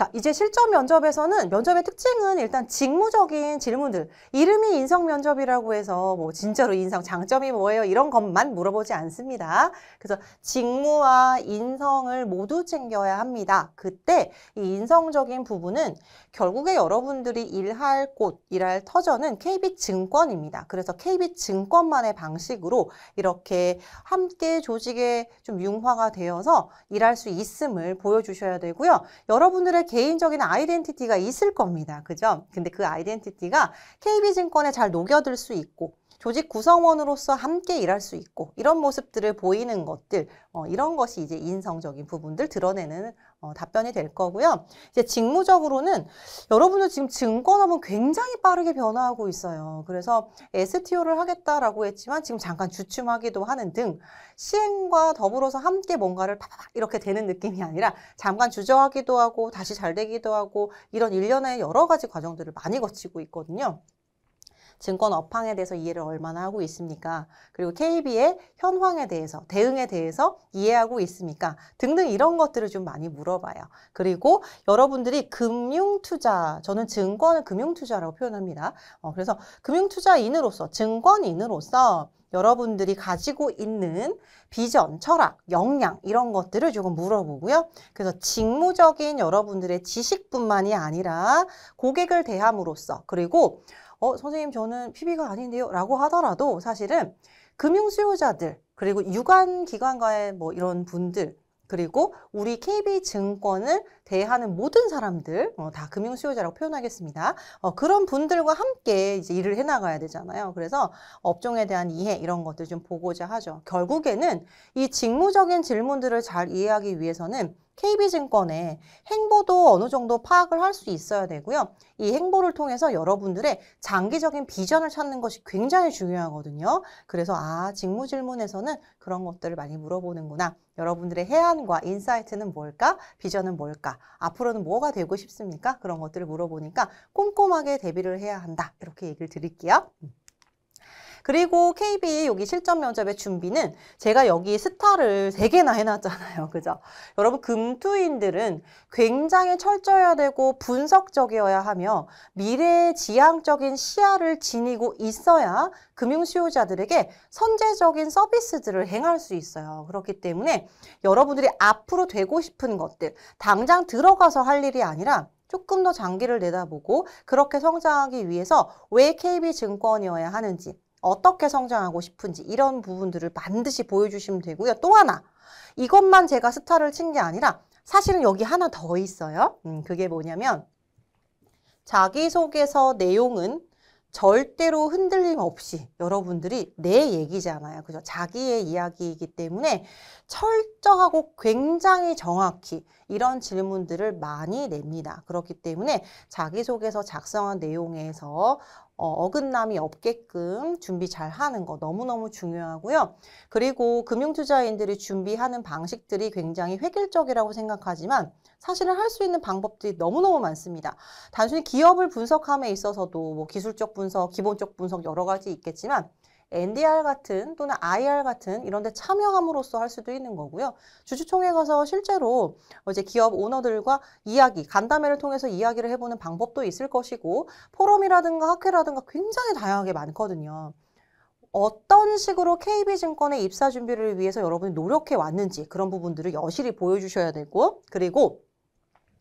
자, 이제 실전 면접에서는 면접의 특징은 일단 직무적인 질문들. 이름이 인성 면접이라고 해서 뭐 진짜로 인성 장점이 뭐예요? 이런 것만 물어보지 않습니다. 그래서 직무와 인성을 모두 챙겨야 합니다. 그때 이 인성적인 부분은 결국에 여러분들이 일할 곳, 일할 터전은 KB증권입니다. 그래서 KB증권만의 방식으로 이렇게 함께 조직에 좀 융화가 되어서 일할 수 있음을 보여주셔야 되고요. 여러분들의 개인적인 아이덴티티가 있을 겁니다. 그죠? 근데 그 아이덴티티가 KB증권에 잘 녹여들 수 있고 조직 구성원으로서 함께 일할 수 있고 이런 모습들을 보이는 것들 어, 이런 것이 이제 인성적인 부분들 드러내는 어, 답변이 될 거고요. 이제 직무적으로는 여러분들 지금 증권업은 굉장히 빠르게 변화하고 있어요. 그래서 STO를 하겠다라고 했지만 지금 잠깐 주춤하기도 하는 등 시행과 더불어서 함께 뭔가를 팍팍 이렇게 되는 느낌이 아니라 잠깐 주저하기도 하고 다시 잘 되기도 하고 이런 일련의 여러 가지 과정들을 많이 거치고 있거든요. 증권 업황에 대해서 이해를 얼마나 하고 있습니까? 그리고 KB의 현황에 대해서, 대응에 대해서 이해하고 있습니까? 등등 이런 것들을 좀 많이 물어봐요. 그리고 여러분들이 금융 투자, 저는 증권을 금융 투자라고 표현합니다. 어, 그래서 금융 투자인으로서, 증권인으로서 여러분들이 가지고 있는 비전, 철학, 역량 이런 것들을 조금 물어보고요. 그래서 직무적인 여러분들의 지식뿐만이 아니라 고객을 대함으로써 그리고 어, 선생님 저는 PB가 아닌데요. 라고 하더라도 사실은 금융 수요자들, 그리고 유관 기관과의 뭐 이런 분들, 그리고 우리 KB 증권을 대하는 모든 사람들 어, 다 금융 수요자라고 표현하겠습니다. 어, 그런 분들과 함께 이제 일을 해나가야 되잖아요. 그래서 업종에 대한 이해 이런 것들 좀 보고자 하죠. 결국에는 이 직무적인 질문들을 잘 이해하기 위해서는 KB증권의 행보도 어느 정도 파악을 할 수 있어야 되고요. 이 행보를 통해서 여러분들의 장기적인 비전을 찾는 것이 굉장히 중요하거든요. 그래서 아, 직무 질문에서는 그런 것들을 많이 물어보는구나. 여러분들의 해안과 인사이트는 뭘까? 비전은 뭘까? 앞으로는 뭐가 되고 싶습니까? 그런 것들을 물어보니까 꼼꼼하게 대비를 해야 한다. 이렇게 얘기를 드릴게요. 그리고 KB 여기 실전 면접의 준비는 제가 여기 스타를 세개나 해놨잖아요. 그죠? 여러분 금투인들은 굉장히 철저해야 되고 분석적이어야 하며 미래 지향적인 시야를 지니고 있어야 금융 수요자들에게 선제적인 서비스들을 행할 수 있어요. 그렇기 때문에 여러분들이 앞으로 되고 싶은 것들 당장 들어가서 할 일이 아니라 조금 더 장기를 내다보고 그렇게 성장하기 위해서 왜 KB 증권이어야 하는지 어떻게 성장하고 싶은지 이런 부분들을 반드시 보여주시면 되고요. 또 하나 이것만 제가 스타를 친 게 아니라 사실은 여기 하나 더 있어요. 음, 그게 뭐냐면 자기소개서 내용은 절대로 흔들림 없이 여러분들이 내 얘기잖아요. 그죠? 자기의 이야기이기 때문에 철저하고 굉장히 정확히 이런 질문들을 많이 냅니다. 그렇기 때문에 자기소개서 작성한 내용에서 어, 어긋남이 없게끔 준비 잘 하는 거 너무너무 중요하고요. 그리고 금융투자인들이 준비하는 방식들이 굉장히 획일적이라고 생각하지만 사실은 할 수 있는 방법들이 너무너무 많습니다. 단순히 기업을 분석함에 있어서도 뭐 기술적 분석, 기본적 분석 여러 가지 있겠지만 NDR 같은 또는 IR 같은 이런 데 참여함으로써 할 수도 있는 거고요. 주주총회 가서 실제로 이제 기업 오너들과 이야기, 간담회를 통해서 이야기를 해보는 방법도 있을 것이고 포럼이라든가 학회라든가 굉장히 다양하게 많거든요. 어떤 식으로 KB증권의 입사 준비를 위해서 여러분이 노력해 왔는지 그런 부분들을 여실히 보여주셔야 되고 그리고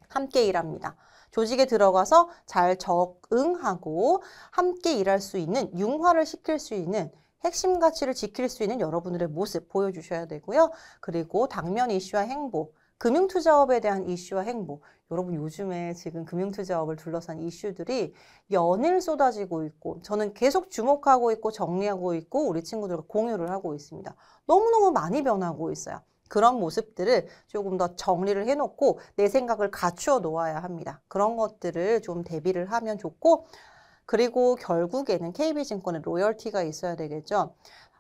함께 일합니다. 조직에 들어가서 잘 적응하고 함께 일할 수 있는 융화를 시킬 수 있는 핵심 가치를 지킬 수 있는 여러분들의 모습 보여주셔야 되고요. 그리고 당면 이슈와 행보, 금융투자업에 대한 이슈와 행보 여러분 요즘에 지금 금융투자업을 둘러싼 이슈들이 연일 쏟아지고 있고 저는 계속 주목하고 있고 정리하고 있고 우리 친구들과 공유를 하고 있습니다. 너무너무 많이 변하고 있어요. 그런 모습들을 조금 더 정리를 해놓고 내 생각을 갖추어 놓아야 합니다. 그런 것들을 좀 대비를 하면 좋고 그리고 결국에는 k b 증권에 로열티가 있어야 되겠죠.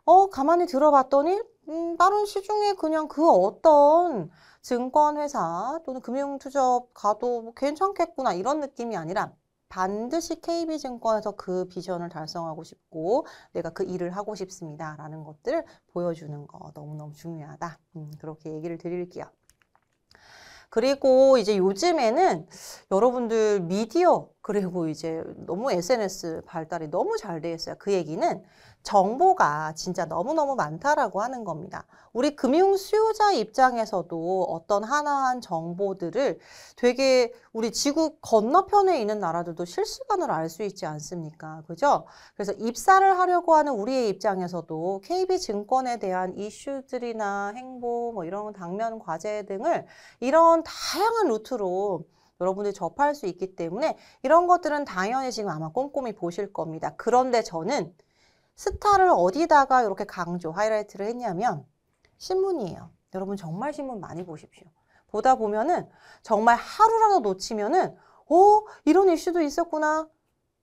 어 가만히 들어봤더니 음, 다른 시중에 그냥 그 어떤 증권회사 또는 금융투자 업 가도 뭐 괜찮겠구나 이런 느낌이 아니라 반드시 KB증권에서 그 비전을 달성하고 싶고 내가 그 일을 하고 싶습니다. 라는 것들을 보여주는 거 너무너무 중요하다. 음, 그렇게 얘기를 드릴게요. 그리고 이제 요즘에는 여러분들 미디어 그리고 이제 너무 SNS 발달이 너무 잘돼 있어요. 그 얘기는 정보가 진짜 너무너무 많다라고 하는 겁니다. 우리 금융 수요자 입장에서도 어떤 하나한 정보들을 되게 우리 지구 건너편에 있는 나라들도 실시간으로 알 수 있지 않습니까? 그죠? 그래서 입사를 하려고 하는 우리의 입장에서도 KB증권에 대한 이슈들이나 행보 뭐 이런 당면 과제 등을 이런 다양한 루트로 여러분들이 접할 수 있기 때문에 이런 것들은 당연히 지금 아마 꼼꼼히 보실 겁니다. 그런데 저는 스타를 어디다가 이렇게 강조, 하이라이트를 했냐면 신문이에요. 여러분 정말 신문 많이 보십시오. 보다 보면은 정말 하루라도 놓치면은 오 어? 이런 이슈도 있었구나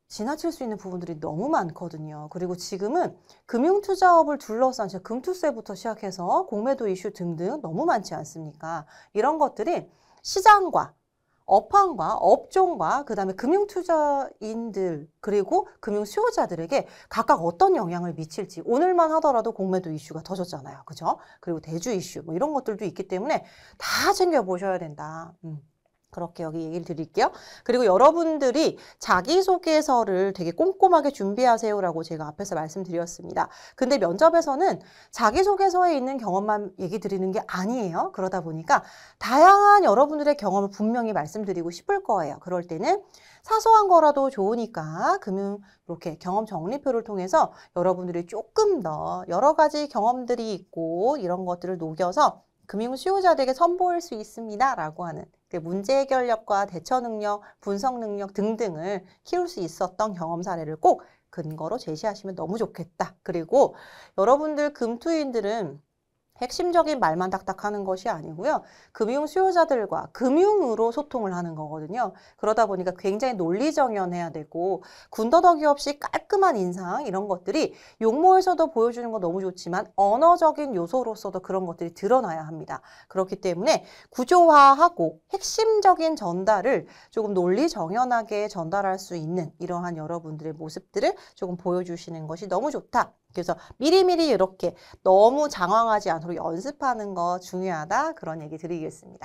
지나칠 수 있는 부분들이 너무 많거든요. 그리고 지금은 금융투자업을 둘러싼 금투세부터 시작해서 공매도 이슈 등등 너무 많지 않습니까? 이런 것들이 시장과 업황과 업종과 그다음에 금융 투자인들 그리고 금융 수요자들에게 각각 어떤 영향을 미칠지 오늘만 하더라도 공매도 이슈가 터졌잖아요. 그죠? 그리고 대주 이슈 뭐 이런 것들도 있기 때문에 다 챙겨 보셔야 된다. 음. 그렇게 여기 얘기를 드릴게요. 그리고 여러분들이 자기소개서를 되게 꼼꼼하게 준비하세요라고 제가 앞에서 말씀드렸습니다. 근데 면접에서는 자기소개서에 있는 경험만 얘기 드리는 게 아니에요. 그러다 보니까 다양한 여러분들의 경험을 분명히 말씀드리고 싶을 거예요. 그럴 때는 사소한 거라도 좋으니까 금융 이렇게 경험 정리표를 통해서 여러분들이 조금 더 여러 가지 경험들이 있고 이런 것들을 녹여서 금융 수요자들에게 선보일 수 있습니다. 라고 하는 그 문제 해결력과 대처 능력, 분석 능력 등등을 키울 수 있었던 경험 사례를 꼭 근거로 제시하시면 너무 좋겠다. 그리고 여러분들 금투인들은 핵심적인 말만 딱딱하는 것이 아니고요. 금융 수요자들과 금융으로 소통을 하는 거거든요. 그러다 보니까 굉장히 논리정연해야 되고 군더더기 없이 깔끔한 인상 이런 것들이 용모에서도 보여주는 거 너무 좋지만 언어적인 요소로서도 그런 것들이 드러나야 합니다. 그렇기 때문에 구조화하고 핵심적인 전달을 조금 논리정연하게 전달할 수 있는 이러한 여러분들의 모습들을 조금 보여주시는 것이 너무 좋다. 그래서 미리미리 이렇게 너무 장황하지 않도록 연습하는 거 중요하다 그런 얘기 드리겠습니다.